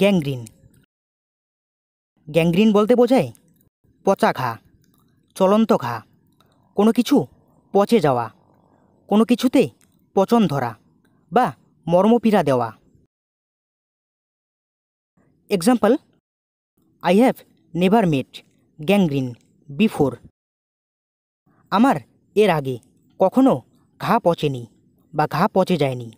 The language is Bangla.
গ্যাংগ্রিন গ্যাংগ্রিন বলতে বোঝায় পচা ঘা চলন্ত ঘা কোনো কিছু পচে যাওয়া কোনো কিছুতে পচন ধরা বা মর্মপীড়া দেওয়া example I have never met gangrene before আমার এর আগে কখনো ঘা পচেনি বা ঘা পচে যায়নি